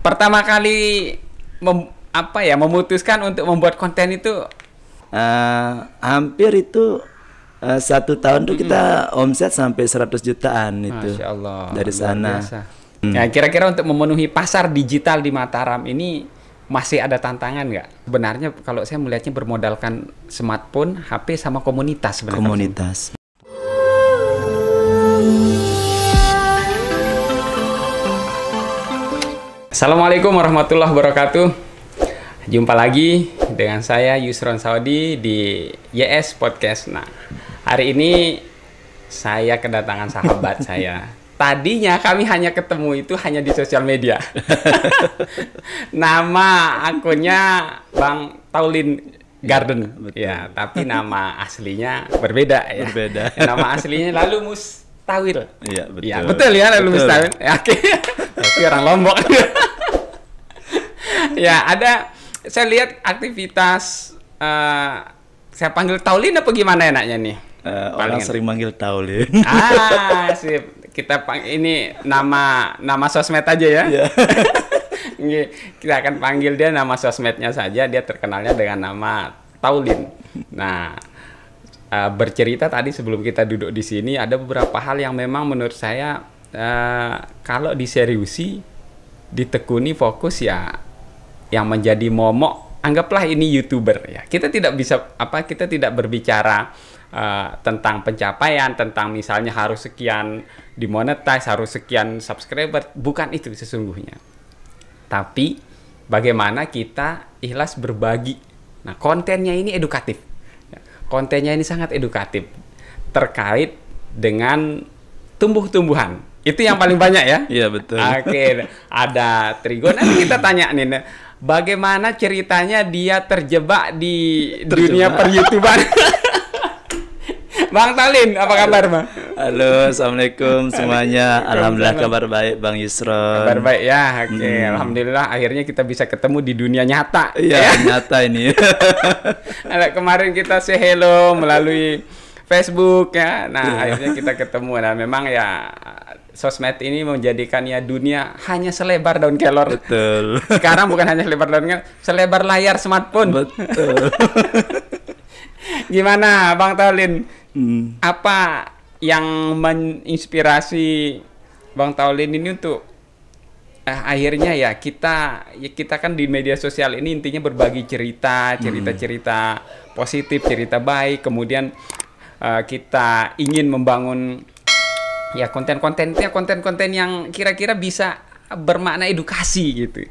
pertama kali mem, apa ya memutuskan untuk membuat konten itu uh, hampir itu uh, satu tahun tuh kita omset sampai 100 jutaan itu Allah, dari sana. Hmm. Nah, kira-kira untuk memenuhi pasar digital di Mataram ini masih ada tantangan nggak? Sebenarnya kalau saya melihatnya bermodalkan smartphone, HP sama komunitas sebenarnya. Komunitas. Assalamualaikum warahmatullahi wabarakatuh. Jumpa lagi dengan saya Yusron Saudi di YS Podcast. Nah, hari ini saya kedatangan sahabat saya. Tadinya kami hanya ketemu itu hanya di sosial media. nama akunnya Bang Taulin Garden. Iya, betul. Ya, tapi nama aslinya berbeda ya. Berbeda. Nama aslinya lalu Mus Tawil, Iya, betul. Ya, betul ya Lailul Mustawil. Ya, oke. Okay. orang Lombok. ya, ada saya lihat aktivitas uh, saya panggil Taulin apa gimana enaknya nih? Uh, eh, Paling orang sering manggil Taulin. Ah, sip. Kita pang ini nama nama sosmed aja ya. Yeah. kita akan panggil dia nama sosmednya saja. Dia terkenalnya dengan nama Taulin. Nah, uh, bercerita tadi sebelum kita duduk di sini ada beberapa hal yang memang menurut saya uh, kalau diseriusi, ditekuni fokus ya yang menjadi momok anggaplah ini youtuber ya kita tidak bisa apa kita tidak berbicara uh, tentang pencapaian, tentang misalnya harus sekian dimonetize, harus sekian subscriber, bukan itu sesungguhnya. Tapi bagaimana kita ikhlas berbagi. Nah, kontennya ini edukatif kontennya ini sangat edukatif terkait dengan tumbuh-tumbuhan. Itu yang paling banyak ya? Iya betul. Oke, ada trigon. Nanti kita tanya nih, bagaimana ceritanya dia terjebak di terjebak. dunia per Bang Talin, apa kabar Bang? Halo, Assalamualaikum semuanya. Alhamdulillah kabar baik Bang Yusro. Kabar baik ya, oke. Okay. Hmm. Alhamdulillah akhirnya kita bisa ketemu di dunia nyata. Iya, ya. nyata ini. Nah, kemarin kita say hello melalui Facebook ya. Nah, iya. akhirnya kita ketemu. Nah, memang ya sosmed ini menjadikannya dunia hanya selebar daun kelor. Betul. Sekarang bukan hanya selebar daun kelor, selebar layar smartphone. Betul. Gimana Bang Talin? hmm. apa yang menginspirasi Bang Taulin ini untuk eh, akhirnya ya kita ya kita kan di media sosial ini intinya berbagi cerita cerita cerita hmm. positif cerita baik kemudian uh, kita ingin membangun ya konten-kontennya konten-konten yang kira-kira bisa bermakna edukasi gitu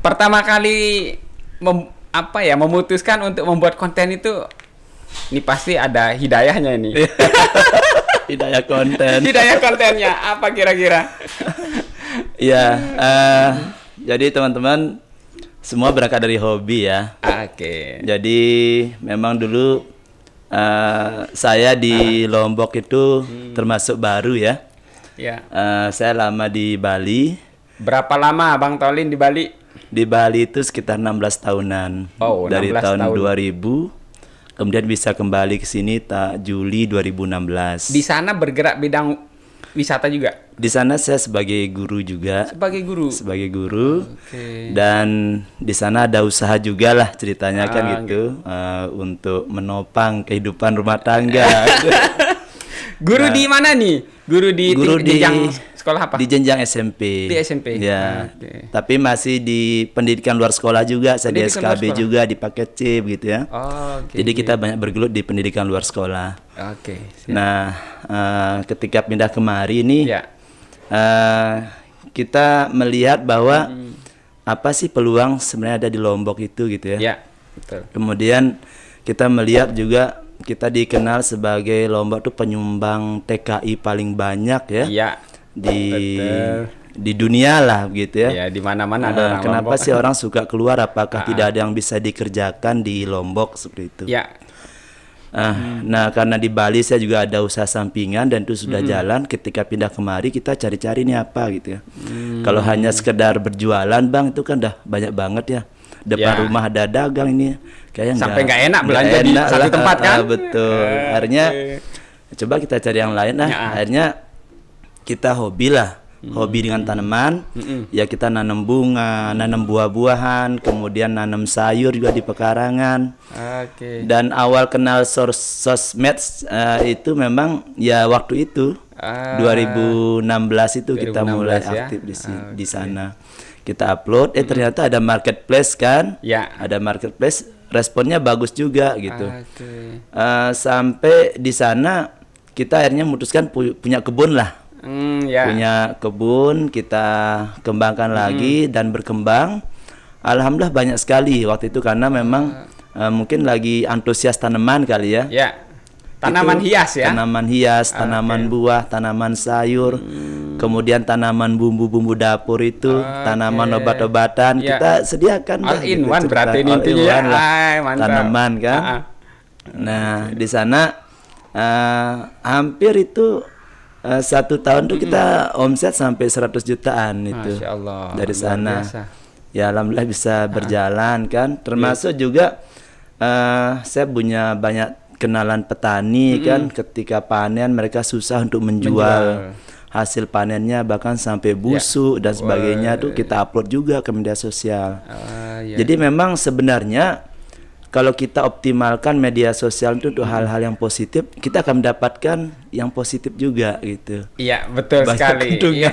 pertama kali mem, apa ya memutuskan untuk membuat konten itu ini pasti ada hidayahnya ini. Iya. hidayah konten. hidayah kontennya apa kira-kira? Iya, -kira? uh, eh, jadi teman-teman semua berangkat dari hobi ya. Oke. Okay. Jadi memang dulu uh, saya di Lombok itu hmm. termasuk baru ya. Ya. Uh, saya lama di Bali. Berapa lama Bang Tolin di Bali? Di Bali itu sekitar 16 tahunan. Oh, 16 dari tahun, tahun 2000 kemudian bisa kembali ke sini tak Juli 2016. Di sana bergerak bidang wisata juga. Di sana saya sebagai guru juga. Sebagai guru. Sebagai guru. Okay. Dan di sana ada usaha juga lah ceritanya kan ah, kan gitu, gitu. Uh, untuk menopang kehidupan rumah tangga. guru nah, di mana nih? Guru di guru di, di yang sekolah apa? Di jenjang SMP. Di SMP. Ya. Ah, okay. Tapi masih di pendidikan luar sekolah juga, saya di SKB juga di paket C begitu ya. Oh, okay, Jadi okay. kita banyak bergelut di pendidikan luar sekolah. Oke. Okay, nah, uh, ketika pindah kemari ini yeah. Ya. uh, kita melihat bahwa hmm. apa sih peluang sebenarnya ada di Lombok itu gitu ya. Ya, betul. Kemudian kita melihat juga kita dikenal sebagai Lombok tuh penyumbang TKI paling banyak ya. Iya di Betul. di dunia lah gitu ya. Ya di mana-mana ada. Ah, orang kenapa Lombok. sih orang suka keluar? Apakah ah, tidak ah. ada yang bisa dikerjakan di Lombok seperti itu? Ya. Nah, hmm. nah karena di Bali saya juga ada usaha sampingan dan itu sudah hmm. jalan. Ketika pindah kemari kita cari-cari ini apa gitu ya. Hmm. Kalau hanya sekedar berjualan bang itu kan dah banyak banget ya depan ya. rumah ada dagang ini kayak sampai nggak enak belanja enak di satu tempat kan betul akhirnya coba kita cari yang lain lah ya. akhirnya kita hobi lah hmm. hobi dengan tanaman hmm. ya kita nanam bunga nanam buah-buahan kemudian nanam sayur juga di pekarangan okay. dan awal kenal sos sosmed uh, itu memang ya waktu itu ah. 2016 itu 2016 kita mulai ya? aktif di, okay. di sana kita upload eh hmm. ternyata ada marketplace kan ya ada marketplace responnya bagus juga gitu okay. uh, eh, sampai di sana kita akhirnya memutuskan pu punya kebun lah Mm, yeah. Punya kebun kita kembangkan mm. lagi hmm. dan berkembang. Alhamdulillah banyak sekali waktu itu karena memang uh, mungkin lagi antusias tanaman kali ya. Yeah. Tanaman itu, hias ya. Tanaman hias, tanaman okay. buah, tanaman sayur, mm. kemudian tanaman bumbu-bumbu dapur itu, okay. tanaman obat-obatan yeah. kita sediakan. All dah, in gitu, one berarti All intinya. In ya. one Ay, tanaman kan. Uh -huh. Nah, di sana uh, hampir itu Eh, satu tahun tuh kita omset sampai 100 jutaan itu Masya Allah. dari sana ya alhamdulillah bisa berjalan kan iya. termasuk juga uh, saya punya banyak kenalan petani mm -hmm. kan ketika panen mereka susah untuk menjual, menjual. hasil panennya bahkan sampai ya. busuk yeah. dan sebagainya Wah. tuh kita upload juga ke media sosial. Uh, yeah. Iya, Jadi iya. memang sebenarnya kalau kita optimalkan media sosial itu untuk hal-hal yang positif, kita akan mendapatkan yang positif juga gitu. Iya, betul Banyak sekali. Iya.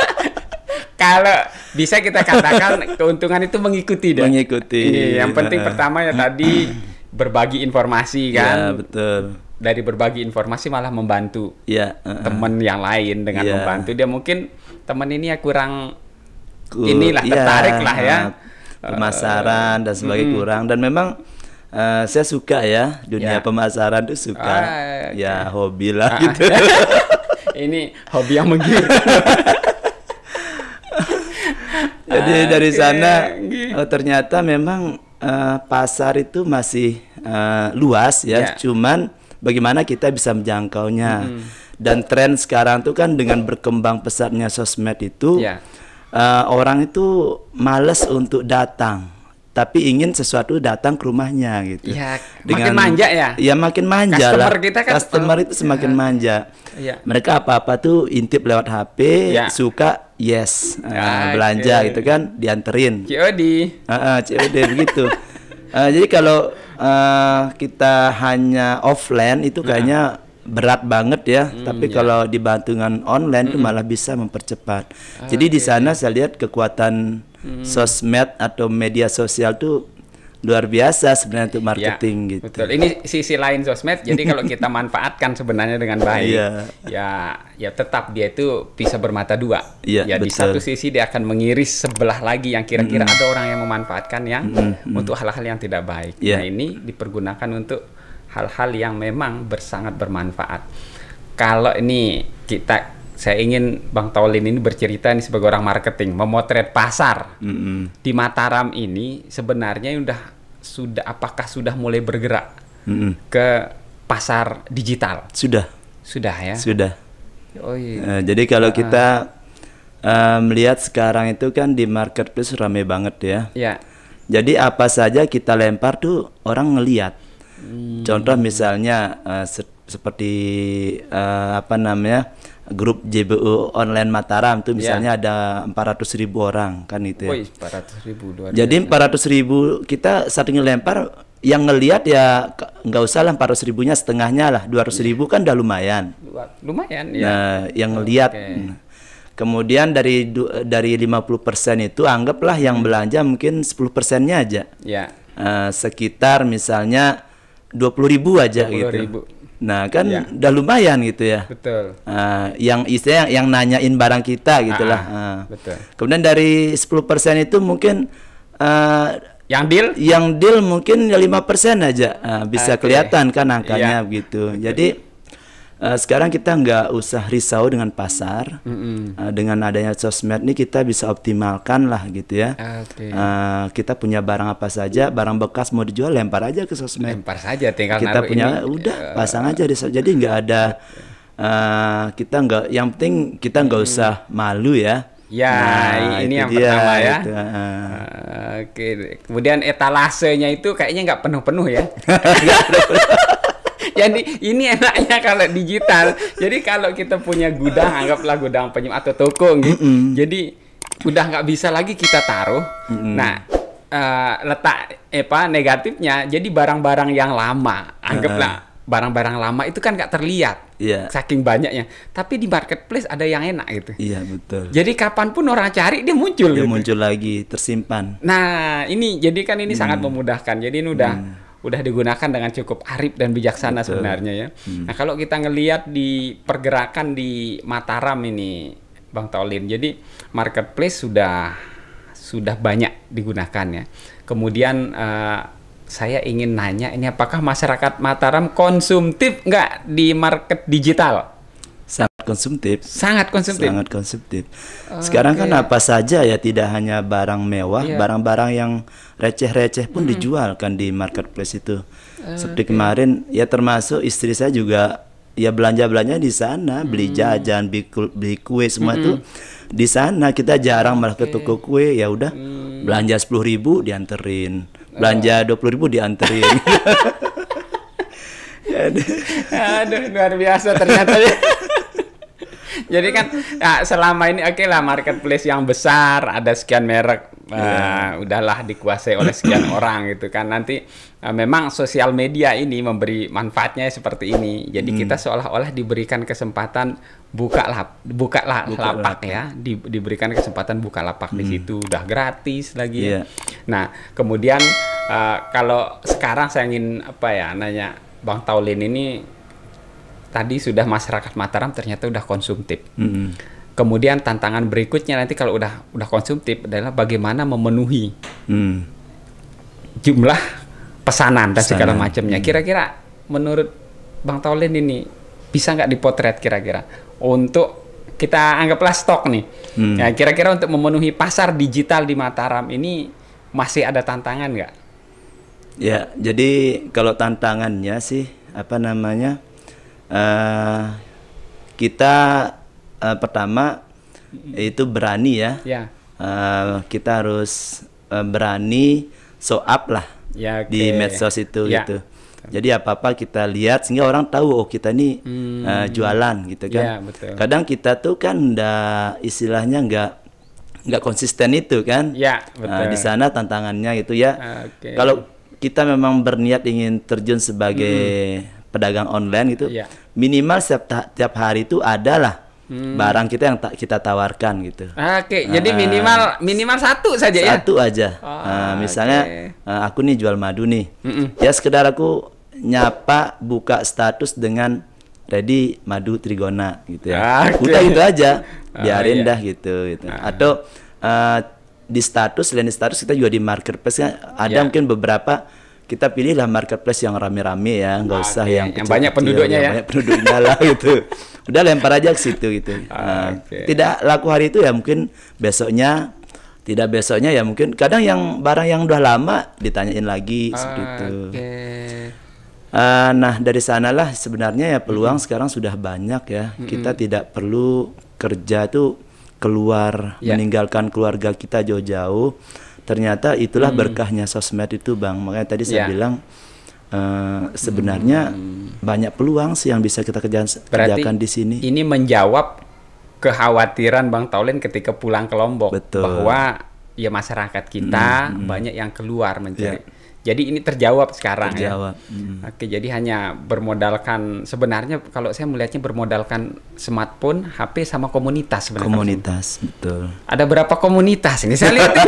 kalau bisa kita katakan keuntungan itu mengikuti deh. Mengikuti. Ini iya, yang penting pertama ya tadi berbagi informasi iya, kan. Iya, betul. Dari berbagi informasi malah membantu ya, uh, teman yang lain dengan ya. membantu dia mungkin teman ini ya kurang inilah iya, ya, tertarik lah ya pemasaran dan sebagai hmm. kurang dan memang uh, saya suka ya dunia ya. pemasaran itu suka ah, okay. ya hobi lah ah. ah. gitu ini hobi yang menggiur jadi ah, dari sana oh, ternyata memang uh, pasar itu masih uh, luas ya yeah. cuman bagaimana kita bisa menjangkaunya -hmm. dan tren sekarang tuh kan dengan berkembang pesatnya sosmed itu yeah uh, orang itu males untuk datang tapi ingin sesuatu datang ke rumahnya gitu. Iya, Dengan, makin manja ya. Ya makin manja customer lah. Kita kan customer itu semakin ya, manja. Ya. Mereka apa-apa tuh intip lewat HP, ya. suka yes uh, belanja gitu kan dianterin. COD. Uh, uh, COD begitu. Uh, jadi kalau uh, kita hanya offline itu kayaknya berat banget ya, hmm, tapi ya. kalau dibantu dengan online itu hmm. malah bisa mempercepat. Ah, Jadi okay. di sana saya lihat kekuatan hmm. sosmed atau media sosial tuh luar biasa sebenarnya untuk ya, marketing ya, gitu. Betul. Ini sisi lain sosmed. jadi kalau kita manfaatkan sebenarnya dengan baik, ya. ya ya tetap dia itu bisa bermata dua. Ya, ya di satu sisi dia akan mengiris sebelah lagi yang kira-kira -hmm. ada orang yang memanfaatkan yang mm hmm, -hmm. untuk hal-hal yang tidak baik. Ya. Nah ini dipergunakan untuk hal-hal yang memang bersangat bermanfaat. Kalau ini kita saya ingin Bang Taulin ini bercerita ini sebagai orang marketing, memotret pasar mm -hmm. di Mataram ini sebenarnya sudah sudah apakah sudah mulai bergerak mm -hmm. ke pasar digital? Sudah. Sudah ya. Sudah. Oh iya. Uh, jadi kalau uh, kita uh, melihat sekarang itu kan di marketplace rame banget ya. Ya. Jadi apa saja kita lempar tuh orang ngelihat. Hmm. Contoh misalnya uh, se seperti uh, apa namanya grup JBU online Mataram itu iya. misalnya yeah. ada 400 ribu orang kan itu. Ya. Woy, 400 ribu. Jadi 400 ribu kita satu lempar yang ngelihat ya nggak usah lah 400 ribunya setengahnya lah 200 ribu iya. kan udah lumayan. Lumayan ya. Nah, yang ngelihat. Okay. Nah, kemudian dari dari 50% itu anggaplah yang hmm. belanja mungkin 10%-nya aja. Ya. Uh, sekitar misalnya dua puluh ribu aja 20 gitu. Ribu. Nah kan ya. udah lumayan gitu ya. Betul. Uh, yang istilah yang, yang nanyain barang kita gitulah. Ah, uh. Betul. Kemudian dari 10% itu mungkin uh, yang deal? Yang deal mungkin lima persen aja uh, bisa okay. kelihatan kan angkanya ya. gitu. Jadi Uh, sekarang kita nggak usah risau dengan pasar, mm -hmm. uh, dengan adanya sosmed ini kita bisa optimalkan lah gitu ya. Okay. Uh, eh, kita punya barang apa saja, barang bekas mau dijual lempar aja ke sosmed. Lempar saja, tinggal kita punya ini, udah pasang aja di Jadi nggak ada uh, kita nggak, yang penting kita nggak usah malu ya. Ya, nah, ini yang dia, pertama ya. Itu, uh. Oke, kemudian etalasenya itu kayaknya nggak penuh-penuh ya. Jadi ini enaknya kalau digital. Jadi kalau kita punya gudang, anggaplah gudang penyim atau toko gitu. Mm -mm. Jadi udah nggak bisa lagi kita taruh. Mm -mm. Nah, uh, letak apa negatifnya jadi barang-barang yang lama, anggaplah barang-barang lama itu kan gak terlihat yeah. saking banyaknya tapi di marketplace ada yang enak gitu iya yeah, betul jadi kapanpun orang cari dia muncul dia gitu. muncul lagi tersimpan nah ini jadi kan ini hmm. sangat memudahkan jadi ini udah hmm udah digunakan dengan cukup arif dan bijaksana Betul. sebenarnya ya. Hmm. Nah kalau kita ngelihat di pergerakan di Mataram ini, Bang Taolin, jadi marketplace sudah sudah banyak digunakan ya. Kemudian uh, saya ingin nanya ini apakah masyarakat Mataram konsumtif nggak di market digital? konsumtif. Sangat konsumtif. Sangat konsumtif. Sekarang okay. kan apa saja ya tidak hanya barang mewah, iya. barang-barang yeah. yang receh-receh pun mm -hmm. dijual kan di marketplace itu. Okay. Seperti kemarin ya termasuk istri saya juga ya belanja-belanja di sana, beli mm. jajan, beli, beli kue semua mm -hmm. di sana kita jarang malah okay. ke toko kue ya udah mm. belanja sepuluh ribu dianterin oh. belanja dua puluh ribu dianterin Aduh, luar biasa ternyata ya. Jadi kan ya, selama ini oke okay lah marketplace yang besar ada sekian merek yeah. Iya. udahlah dikuasai oleh sekian orang gitu kan. Nanti uh, memang sosial media ini memberi manfaatnya seperti ini. Jadi hmm. kita seolah-olah diberikan kesempatan buka lap buka, la, buka lapak, lapak ya, di, diberikan kesempatan buka lapak hmm. di situ udah gratis lagi. Yeah. Ya. Iya. Nah, kemudian uh, kalau sekarang saya ingin apa ya nanya Bang Taulin ini tadi sudah masyarakat Mataram ternyata udah konsumtif. Hmm. Kemudian tantangan berikutnya nanti kalau udah udah konsumtif adalah bagaimana memenuhi mm. jumlah pesanan dan pesanan. segala macamnya. kira mm. Kira-kira menurut Bang Taulin ini bisa nggak dipotret kira-kira untuk kita anggaplah stok nih. Mm. Nah, kira-kira untuk memenuhi pasar digital di Mataram ini masih ada tantangan nggak? Ya, jadi kalau tantangannya sih apa namanya? uh, kita uh, pertama itu berani ya. ya. Uh, kita harus uh, berani show up lah ya, okay. di medsos itu ya. gitu. Jadi apa-apa kita lihat sehingga orang tahu oh kita ini hmm. uh, jualan gitu kan. Ya, betul. Kadang kita tuh kan ndak istilahnya nggak nggak konsisten itu kan. Ya, Uh, di sana tantangannya gitu ya. Ah, okay. Kalau kita memang berniat ingin terjun sebagai hmm pedagang online gitu yeah. minimal setiap tiap hari itu adalah hmm. barang kita yang ta kita tawarkan gitu. Oke, okay, uh, jadi minimal minimal satu saja satu ya. Satu aja. Oh, uh, misalnya okay. uh, aku nih jual madu nih. Mm -mm. Ya sekedar aku nyapa buka status dengan ready madu trigona gitu ya. Ah, okay. Udah gitu aja. Ah, biarin oh, iya. dah gitu gitu. Uh. Atau uh, di status selain di status kita juga di marketplace kan ada yeah. mungkin beberapa kita pilihlah marketplace yang rame-rame ya, nggak nah, usah okay. yang, yang banyak penduduknya ya. Banyak penduduknya lah gitu. Udah lempar aja ke situ gitu. Nah, okay. Tidak laku hari itu ya mungkin besoknya tidak besoknya ya mungkin kadang yang barang yang udah lama ditanyain lagi ah, seperti itu. Uh, nah dari sanalah sebenarnya ya peluang mm -hmm. sekarang sudah banyak ya. Mm -hmm. Kita tidak perlu kerja tuh keluar yeah. meninggalkan keluarga kita jauh-jauh ternyata itulah hmm. berkahnya sosmed itu bang makanya tadi saya yeah. bilang Uh, sebenarnya hmm. banyak peluang sih yang bisa kita kerjakan, kerjakan di sini. Ini menjawab kekhawatiran Bang Taulin ketika pulang ke Lombok Betul. bahwa ya masyarakat kita hmm. hmm. banyak yang keluar mencari yeah. Jadi ini terjawab sekarang ya. terjawab. ya. Mm. Oke, jadi hanya bermodalkan sebenarnya kalau saya melihatnya bermodalkan smartphone, HP sama komunitas sebenarnya. Komunitas, betul. Ada berapa komunitas ini saya lihat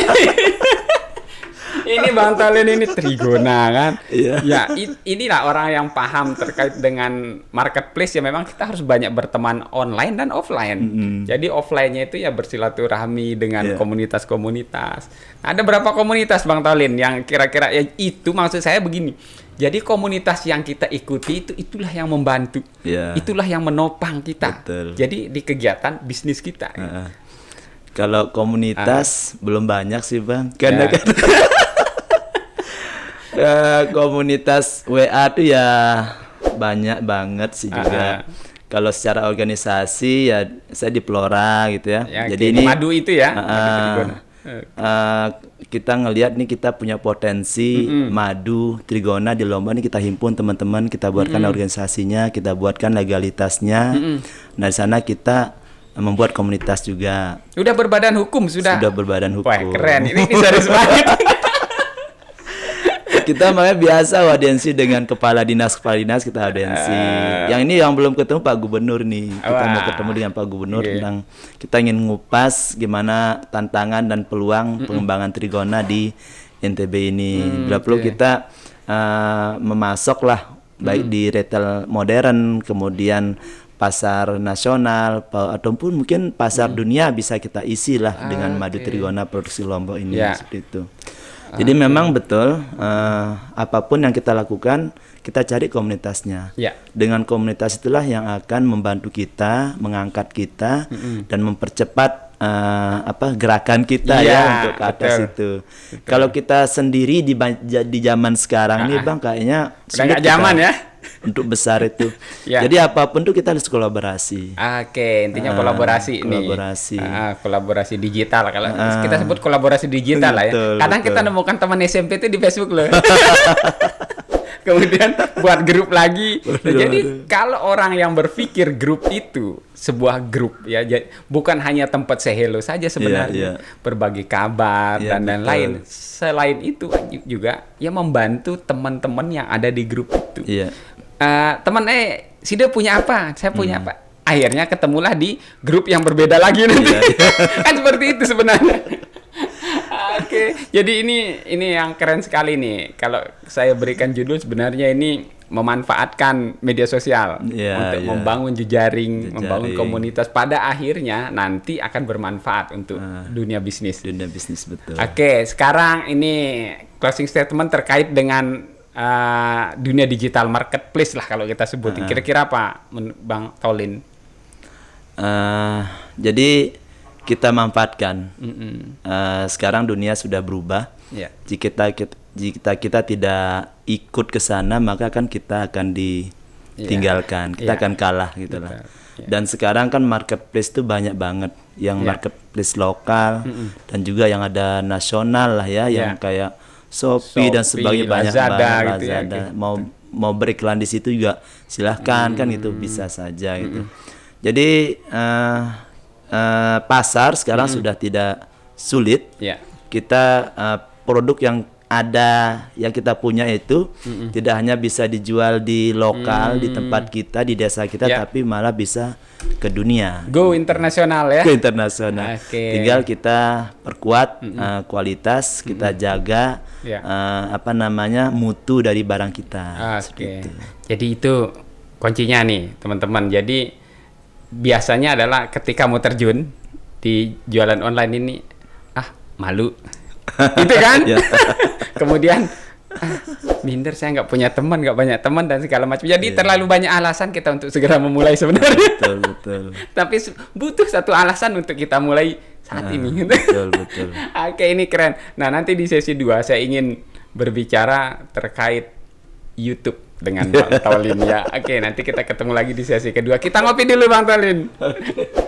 ini bantalin ini trigona kan. Iya. Ya, inilah orang yang paham terkait dengan marketplace ya memang kita harus banyak berteman online dan offline. Mm -hmm. Jadi offline-nya itu ya bersilaturahmi dengan iya. komunitas-komunitas. ada berapa komunitas Bang Talin yang kira-kira ya itu maksud saya begini. Jadi komunitas yang kita ikuti itu itulah yang membantu, yeah. itulah yang menopang kita. Betul. Jadi di kegiatan bisnis kita. Uh -uh. Kalau komunitas ah. belum banyak sih bang. Ya. Karena ya. kan ke komunitas WA tuh ya banyak banget sih ah, juga. Aha. Kalau secara organisasi ya saya di Plora gitu ya. ya Jadi ini madu itu ya. Uh, uh, kita ngelihat nih kita punya potensi mm -hmm. madu trigona di lomba nih kita himpun teman-teman kita buatkan mm -hmm. organisasinya kita buatkan legalitasnya mm -hmm. nah di sana kita membuat komunitas juga sudah berbadan hukum sudah sudah berbadan hukum Wah, keren ini, ini serius banget kita makanya biasa wadensi dengan kepala dinas kepala dinas kita audiensi. Uh. Yang ini yang belum ketemu Pak Gubernur nih. Kita Wah. mau ketemu dengan Pak Gubernur yeah. tentang kita ingin ngupas gimana tantangan dan peluang mm -mm. pengembangan Trigona di NTB ini. Mm, Bila perlu okay. kita uh, memasok lah baik mm. di retail modern kemudian pasar nasional ataupun mungkin pasar hmm. dunia bisa kita isi lah ah, dengan madu trigona produksi lombok ini yeah. seperti itu. Jadi okay. Ah, gitu. memang betul uh, apapun yang kita lakukan kita cari komunitasnya. Yeah. Dengan komunitas itulah yang akan membantu kita, mengangkat kita mm -hmm. dan mempercepat uh, apa gerakan kita yeah, ya untuk ke atas betul. itu. Kalau kita sendiri di di zaman sekarang uh -huh. nih Bang kayaknya sudah zaman ya untuk besar itu. ya. Jadi apapun tuh kita harus kolaborasi. Oke, intinya ah, kolaborasi, kolaborasi nih. Kolaborasi. Ah, kolaborasi digital kalau ah. kita sebut kolaborasi digital betul, lah ya. Kadang betul. kita nemukan teman SMP itu di Facebook loh. Kemudian buat grup lagi. Nah, jadi kalau orang yang berpikir grup itu sebuah grup ya bukan hanya tempat sehelo saja iya, sebenarnya yeah, yeah. berbagi kabar yeah, dan lain-lain selain itu juga ya membantu teman-teman yang ada di grup itu yeah uh, teman eh, eh Sida punya apa? Saya punya hmm. apa? Akhirnya ketemulah di grup yang berbeda lagi iya, nanti. yeah. kan seperti itu sebenarnya. Oke, okay. jadi ini ini yang keren sekali nih. Kalau saya berikan judul sebenarnya ini memanfaatkan media sosial yeah, untuk yeah. membangun jejaring, jejaring, membangun komunitas. Pada akhirnya nanti akan bermanfaat untuk uh, dunia bisnis. Dunia bisnis betul. Oke, okay, sekarang ini closing statement terkait dengan uh, dunia digital marketplace lah kalau kita sebutin. Kira-kira apa, Bang Tolin? Uh, jadi kita manfaatkan. Mm -mm. Uh, sekarang dunia sudah berubah. Yeah. Jika kita, jika kita tidak ikut ke sana, maka kan kita akan ditinggalkan. Iya. Yeah. Kita yeah. akan kalah gitu iya. Dan sekarang kan marketplace itu banyak banget yang yeah. marketplace lokal mm -mm. dan juga yang ada nasional lah ya, yeah. yang iya. kayak Sopi dan sebagainya banyak Lazada, banget gitu ya, Lazada. gitu. mau mau beriklan di situ juga silahkan kan gitu, hmm. kan itu bisa saja hmm. gitu. Jadi uh, uh, pasar sekarang hmm. sudah tidak sulit. Yeah. Kita uh, produk yang ada yang kita punya itu mm -mm. tidak hanya bisa dijual di lokal mm. di tempat kita di desa kita yeah. tapi malah bisa ke dunia go internasional ya go internasional okay. tinggal kita perkuat mm -mm. Uh, kualitas kita mm -mm. jaga yeah. Ya. uh, apa namanya mutu dari barang kita okay. Seperti. jadi itu kuncinya nih teman-teman jadi biasanya adalah ketika mau terjun di jualan online ini ah malu itu kan ya kemudian ah, minder saya nggak punya teman nggak banyak teman dan segala macam jadi yeah. terlalu banyak alasan kita untuk segera memulai sebenarnya betul betul tapi butuh satu alasan untuk kita mulai saat ah, ini betul betul oke ini keren nah nanti di sesi 2 saya ingin berbicara terkait YouTube dengan Bang Tolin ya oke nanti kita ketemu lagi di sesi kedua kita ngopi dulu Bang Tolin okay.